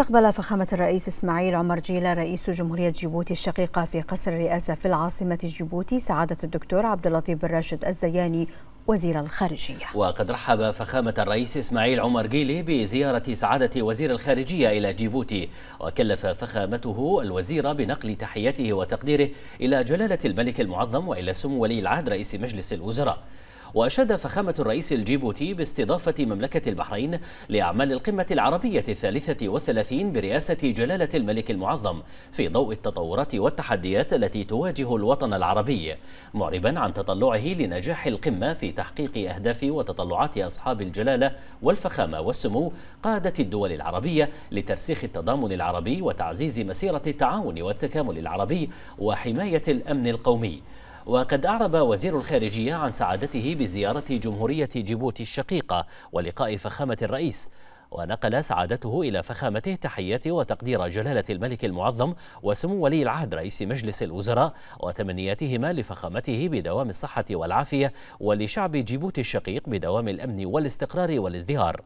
استقبل فخامة الرئيس إسماعيل عمر جيلا رئيس جمهورية جيبوتي الشقيقة في قصر الرئاسة في العاصمة جيبوتي سعادة الدكتور عبد اللطيف بن راشد الزياني وزير الخارجية وقد رحب فخامة الرئيس إسماعيل عمر جيلي بزيارة سعادة وزير الخارجية إلى جيبوتي وكلف فخامته الوزير بنقل تحياته وتقديره إلى جلالة الملك المعظم وإلى سمو ولي العهد رئيس مجلس الوزراء وأشاد فخامة الرئيس الجيبوتي باستضافة مملكة البحرين لأعمال القمة العربية الثالثة والثلاثين برئاسة جلالة الملك المعظم في ضوء التطورات والتحديات التي تواجه الوطن العربي معربا عن تطلعه لنجاح القمة في تحقيق أهداف وتطلعات أصحاب الجلالة والفخامة والسمو قادة الدول العربية لترسيخ التضامن العربي وتعزيز مسيرة التعاون والتكامل العربي وحماية الأمن القومي وقد أعرب وزير الخارجية عن سعادته بزيارة جمهورية جيبوتي الشقيقة ولقاء فخامة الرئيس ونقل سعادته إلى فخامته تحياتي وتقدير جلالة الملك المعظم وسمو ولي العهد رئيس مجلس الوزراء وتمنياتهما لفخامته بدوام الصحة والعافية ولشعب جيبوتي الشقيق بدوام الأمن والاستقرار والازدهار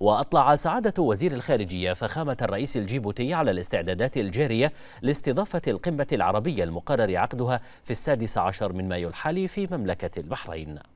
وأطلع سعادة وزير الخارجية فخامة الرئيس الجيبوتي على الاستعدادات الجارية لاستضافة القمة العربية المقرر عقدها في السادس عشر من مايو الحالي في مملكة البحرين